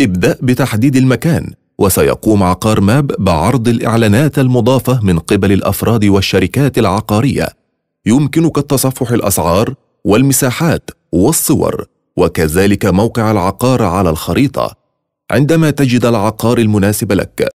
ابدأ بتحديد المكان وسيقوم عقار ماب بعرض الإعلانات المضافة من قبل الأفراد والشركات العقارية يمكنك التصفح الأسعار والمساحات والصور وكذلك موقع العقار على الخريطة عندما تجد العقار المناسب لك